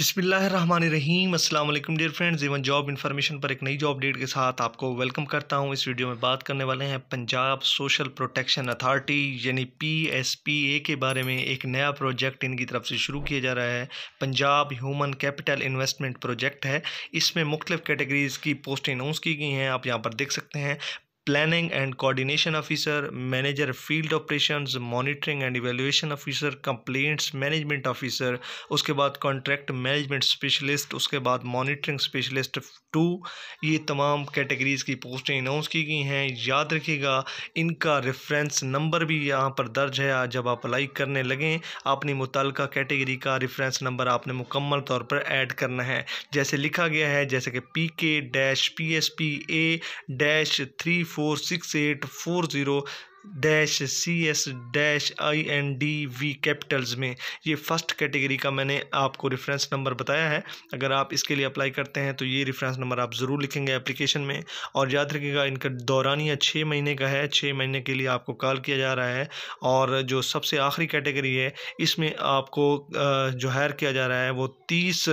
अस्सलाम वालेकुम dear friends even job information पर एक नई जॉब अपडेट के साथ आपको वेलकम करता हूं इस वीडियो में बात करने वाले हैं पंजाब सोशल प्रोटेक्शन अथॉरिटी यानी पी एस पी ए के बारे में एक नया प्रोजेक्ट इनकी तरफ से शुरू किया जा रहा है Punjab human capital investment project है इसमें मुख्तलिफ़ कैटेगरीज़ की पोस्टें अनाउंस की गई हैं आप यहाँ पर देख सकते हैं planning and coordination officer manager field operations monitoring and evaluation officer complaints management officer उसके बाद कॉन्ट्रैक्ट मैनेजमेंट स्पेशलिस्ट उसके बाद मॉनिटरिंग स्पेशलिस्ट टू ये तमाम कैटेगरीज की पोस्टें अनाउंस की गई हैं याद रखिएगा इनका रेफरेंस नंबर भी यहाँ पर दर्ज है जब आप अप्लाई करने लगें अपनी मुतल कैटेगरी का रेफरेंस नंबर आपने मुकम्मल तौर पर ऐड करना है जैसे लिखा गया है जैसे कि P K dash P S P A dash three four six eight four zero dash C S dash I N D V capitals में ये फर्स्ट कैटेगरी का मैंने आपको रेफरेंस नंबर बताया है अगर आप इसके लिए अप्लाई करते हैं तो ये रेफरेंस नंबर आप ज़रूर लिखेंगे एप्लीकेशन में और याद रखिएगा इनका दौरानिया छः महीने का है छः महीने के लिए आपको कॉल किया जा रहा है और जो सबसे आखिरी कैटेगरी है इसमें आपको जो हायर किया जा रहा है वो तीस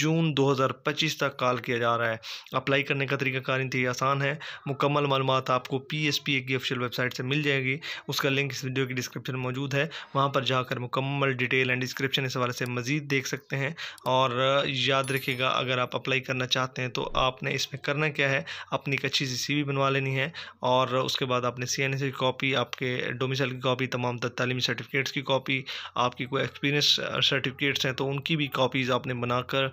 जून दो तक कॉल किया जा रहा है अप्लाई करने का तरीका कार आसान है मुकम्मल मालूम आपको पी एस पी की ऑफिशियल वेबसाइट से मिल जाए जाएगी उसका लिंक इस वीडियो की डिस्क्रिप्शन में मौजूद है वहाँ पर जाकर मुकम्मल डिटेल एंड डिस्क्रिप्शन इस हवाले से मज़ीद देख सकते हैं और याद रखिएगा अगर आप अप्लाई करना चाहते हैं तो आपने इसमें करना क्या है अपनी एक अच्छी सी सी बनवा लेनी है और उसके बाद आपने सी एन एस की कॉपी आपके डोमिसल की कॉपी तमाम तलीमी सर्टिफिकेट्स की कॉपी आपकी कोई एक्सपीरियंस सर्टिफिकेट्स हैं तो उनकी भी कॉपीज़ आपने बनाकर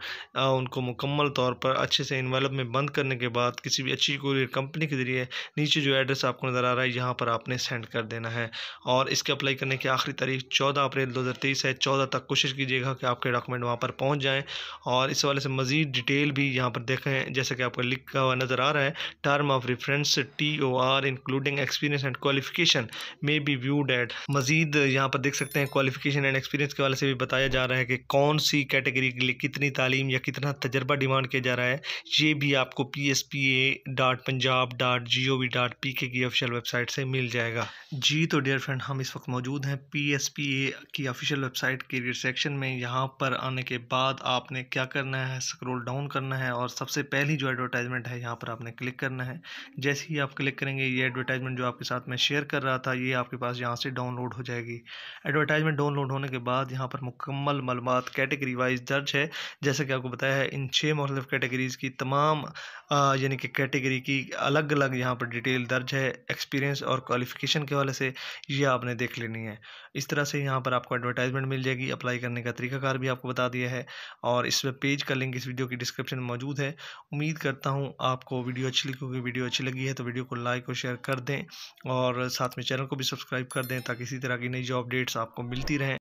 उनको मुकम्मल तौर पर अच्छे से इन्वेलप में बंद करने के बाद किसी भी अच्छी कोई कंपनी के ज़रिए नीचे जो एड्रेस आपको नज़र आ रहा है यहाँ पर आपने सेंड कर देना है और इसके अप्लाई करने की आखिरी तारीख चौदह अप्रैल दो हज़ार तेईस है चौदह तक कोशिश कीजिएगा कि आपके डॉक्यूमेंट वहाँ पर पहुँच जाएँ और इस वाले से मज़ीद डिटेल भी यहाँ पर देखें जैसे कि आपको लिखा हुआ नज़र आ रहा है term of reference T O R including experience and qualification may be viewed at मज़ीद यहाँ पर देख सकते हैं क्वालिफिकेशन एंड एक्सपीरियंस के वाले से भी बताया जा रहा है कि कौन सी कैटेगरी के लिए कितनी तालीम या कितना तजर्बा डिमांड किया जा रहा है ये भी आपको P S P A dot Punjab dot G O V dot P K की ऑफिशियल वेबसाइट से मिल जाए जाएगा जी तो डियर फ्रेंड हम इस वक्त मौजूद हैं पी एस पी ए की ऑफिशियल वेबसाइट के सेक्शन में यहाँ पर आने के बाद आपने क्या करना है स्क्रॉल डाउन करना है और सबसे पहली जो एडवर्टाइजमेंट है यहाँ पर आपने क्लिक करना है जैसे ही आप क्लिक करेंगे ये एडवर्टाइजमेंट जो आपके साथ मैं शेयर कर रहा था ये आपके पास यहाँ से डाउनलोड हो जाएगी एडवर्टाइजमेंट डाउनलोड होने के बाद यहाँ पर मुकम्मल मालूम कैटेगरी वाइज दर्ज है जैसा कि आपको बताया है इन छः मुख्तफ कैटेगरीज़ की तमाम यानी कि कैटेगरी की अलग अलग यहाँ पर डिटेल दर्ज है एक्सपीरियंस और क्वालिफिकेशन के हवाले से ये आपने देख लेनी है इस तरह से यहाँ पर आपको एडवर्टाइजमेंट मिल जाएगी अप्लाई करने का तरीकाकार भी आपको बता दिया है और इस वेब पेज का लिंक इस वीडियो की डिस्क्रिप्शन में मौजूद है उम्मीद करता हूँ आपको वीडियो अच्छी लगी क्योंकि वीडियो अच्छी लगी है तो वीडियो को लाइक और शेयर कर दें और साथ में चैनल को भी सब्सक्राइब कर दें ताकि इसी तरह की नई जो अपडेट्स आपको मिलती रहें